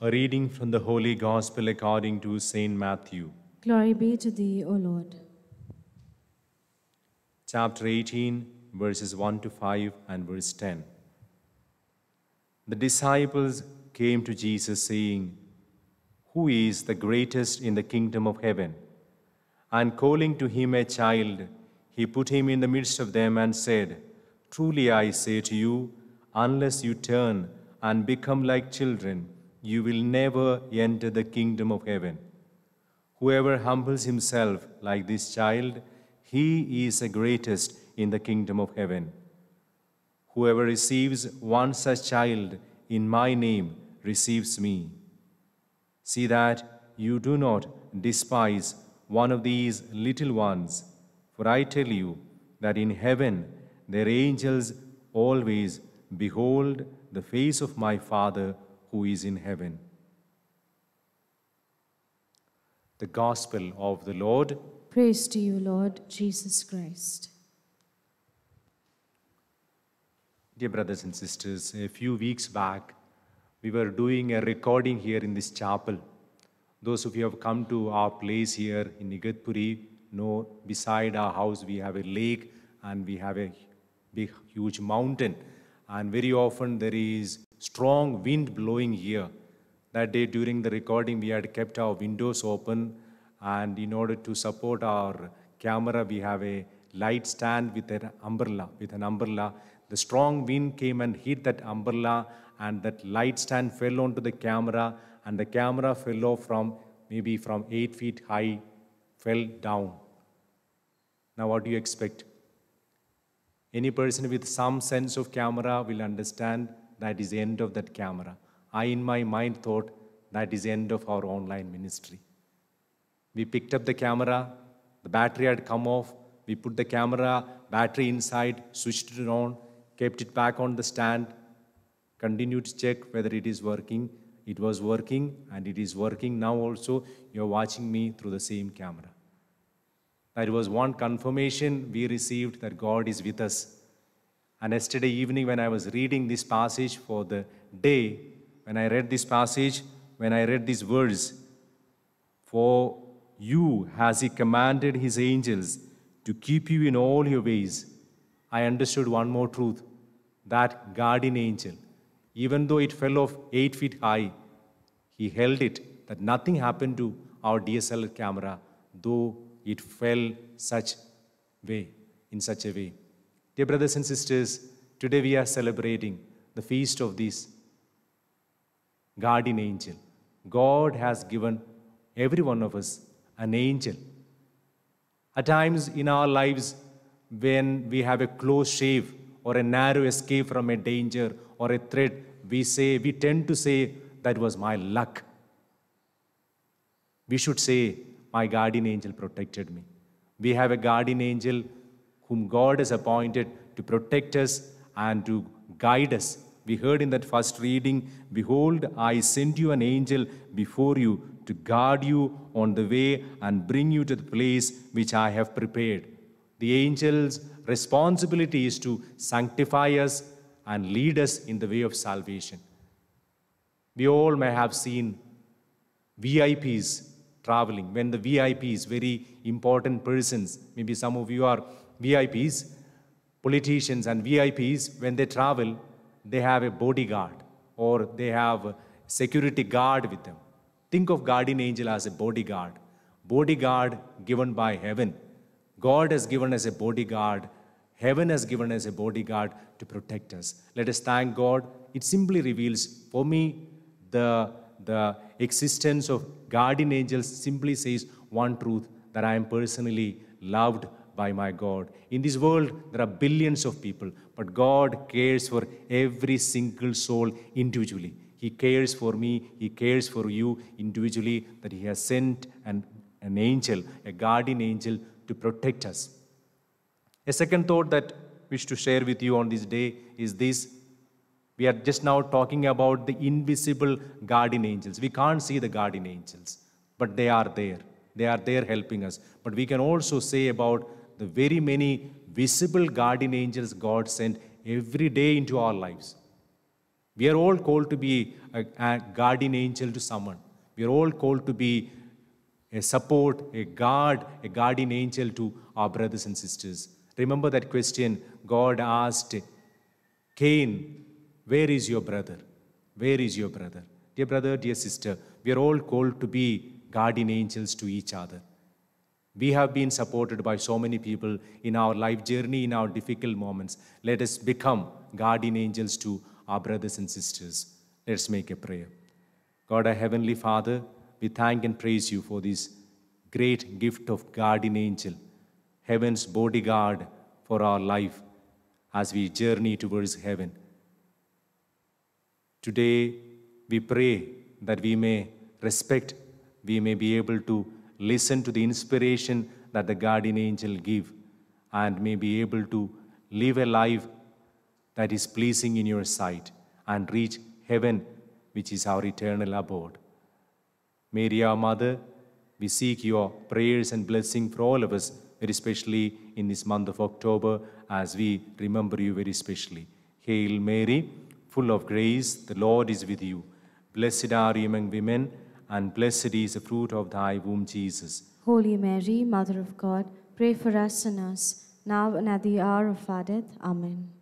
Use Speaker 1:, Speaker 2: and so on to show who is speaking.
Speaker 1: A reading from the Holy Gospel according to St. Matthew. Glory be to thee, O Lord. Chapter 18, verses 1 to 5 and verse 10. The disciples came to Jesus saying, Who is the greatest in the kingdom of heaven? And calling to him a child, he put him in the midst of them and said, Truly I say to you, unless you turn and become like children, you will never enter the kingdom of heaven. Whoever humbles himself like this child, he is the greatest in the kingdom of heaven. Whoever receives one such child in my name receives me. See that you do not despise one of these little ones, for I tell you that in heaven their angels always behold the face of my Father who is in heaven. The Gospel of the Lord. Praise to you, Lord Jesus Christ. Dear brothers and sisters, a few weeks back, we were doing a recording here in this chapel. Those of you who have come to our place here in Nigatpuri know beside our house we have a lake and we have a big, huge mountain. And very often there is strong wind blowing here. That day during the recording, we had kept our windows open, and in order to support our camera, we have a light stand with an umbrella. With an umbrella, the strong wind came and hit that umbrella, and that light stand fell onto the camera, and the camera fell off from maybe from eight feet high, fell down. Now, what do you expect? Any person with some sense of camera will understand that is the end of that camera. I, in my mind, thought that is the end of our online ministry. We picked up the camera, the battery had come off, we put the camera, battery inside, switched it on, kept it back on the stand, continued to check whether it is working. It was working and it is working now also. You're watching me through the same camera. That was one confirmation we received that God is with us and yesterday evening, when I was reading this passage for the day, when I read this passage, when I read these words, for you has he commanded his angels to keep you in all your ways, I understood one more truth that guardian angel, even though it fell off eight feet high, he held it that nothing happened to our DSLR camera, though it fell such way, in such a way. Dear brothers and sisters, today we are celebrating the feast of this guardian angel. God has given every one of us an angel. At times in our lives, when we have a close shave or a narrow escape from a danger or a threat, we say, we tend to say, that was my luck. We should say, my guardian angel protected me. We have a guardian angel whom God has appointed to protect us and to guide us. We heard in that first reading, Behold, I send you an angel before you to guard you on the way and bring you to the place which I have prepared. The angel's responsibility is to sanctify us and lead us in the way of salvation. We all may have seen VIPs traveling, when the VIPs, very important persons, maybe some of you are VIPs, politicians and VIPs, when they travel, they have a bodyguard or they have security guard with them. Think of guardian angel as a bodyguard. Bodyguard given by heaven. God has given us a bodyguard. Heaven has given us a bodyguard to protect us. Let us thank God. It simply reveals for me the, the existence of guardian angels simply says one truth that I am personally loved by my God. In this world, there are billions of people, but God cares for every single soul individually. He cares for me, He cares for you individually, that He has sent an, an angel, a guardian angel, to protect us. A second thought that wish to share with you on this day is this. We are just now talking about the invisible guardian angels. We can't see the guardian angels, but they are there. They are there helping us. But we can also say about the very many visible guardian angels God sent every day into our lives. We are all called to be a, a guardian angel to someone. We are all called to be a support, a guard, a guardian angel to our brothers and sisters. Remember that question God asked Cain, Where is your brother? Where is your brother? Dear brother, dear sister, we are all called to be guardian angels to each other. We have been supported by so many people in our life journey, in our difficult moments. Let us become guardian angels to our brothers and sisters. Let's make a prayer. God, our Heavenly Father, we thank and praise you for this great gift of guardian angel, heaven's bodyguard for our life as we journey towards heaven. Today, we pray that we may respect, we may be able to listen to the inspiration that the guardian angel give and may be able to live a life that is pleasing in your sight and reach heaven which is our eternal abode mary our mother we seek your prayers and blessing for all of us very especially in this month of october as we remember you very specially hail mary full of grace the lord is with you blessed are you among women and blessed is the fruit of thy womb, Jesus. Holy Mary, Mother of God, pray for us sinners, now and at the hour of our death. Amen.